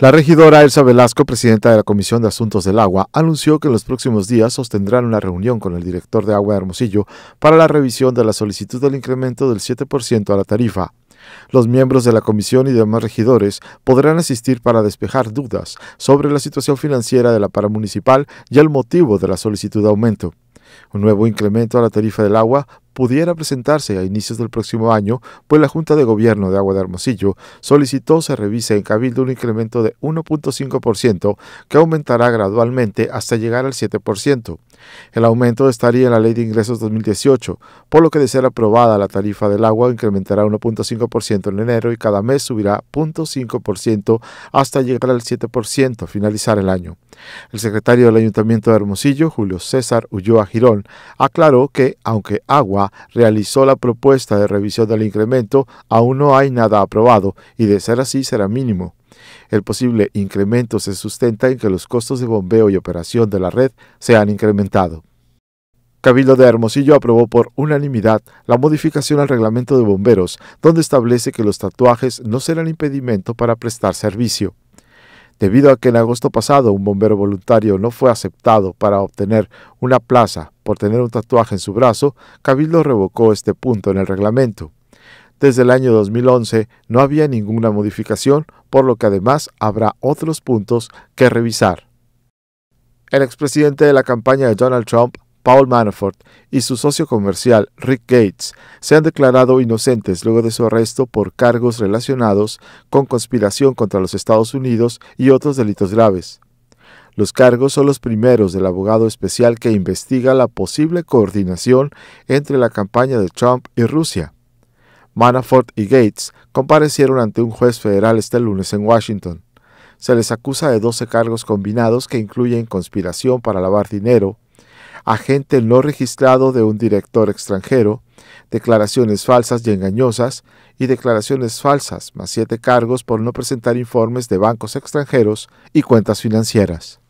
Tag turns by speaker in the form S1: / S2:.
S1: La regidora Elsa Velasco, presidenta de la Comisión de Asuntos del Agua, anunció que en los próximos días sostendrán una reunión con el director de Agua de Hermosillo para la revisión de la solicitud del incremento del 7% a la tarifa. Los miembros de la comisión y demás regidores podrán asistir para despejar dudas sobre la situación financiera de la paramunicipal y el motivo de la solicitud de aumento. Un nuevo incremento a la tarifa del agua pudiera presentarse a inicios del próximo año, pues la Junta de Gobierno de Agua de Hermosillo solicitó se revise en Cabildo un incremento de 1.5% que aumentará gradualmente hasta llegar al 7%. El aumento estaría en la Ley de Ingresos 2018, por lo que de ser aprobada la tarifa del agua incrementará 1.5% en enero y cada mes subirá 0.5% hasta llegar al 7% a finalizar el año. El secretario del Ayuntamiento de Hermosillo, Julio César Ulloa Girón, aclaró que, aunque agua realizó la propuesta de revisión del incremento, aún no hay nada aprobado y de ser así será mínimo. El posible incremento se sustenta en que los costos de bombeo y operación de la red se han incrementado. Cabildo de Hermosillo aprobó por unanimidad la modificación al reglamento de bomberos, donde establece que los tatuajes no serán impedimento para prestar servicio. Debido a que en agosto pasado un bombero voluntario no fue aceptado para obtener una plaza por tener un tatuaje en su brazo, Cabildo revocó este punto en el reglamento. Desde el año 2011 no había ninguna modificación, por lo que además habrá otros puntos que revisar. El expresidente de la campaña de Donald Trump Paul Manafort y su socio comercial Rick Gates se han declarado inocentes luego de su arresto por cargos relacionados con conspiración contra los Estados Unidos y otros delitos graves. Los cargos son los primeros del abogado especial que investiga la posible coordinación entre la campaña de Trump y Rusia. Manafort y Gates comparecieron ante un juez federal este lunes en Washington. Se les acusa de 12 cargos combinados que incluyen conspiración para lavar dinero, agente no registrado de un director extranjero, declaraciones falsas y engañosas y declaraciones falsas, más siete cargos por no presentar informes de bancos extranjeros y cuentas financieras.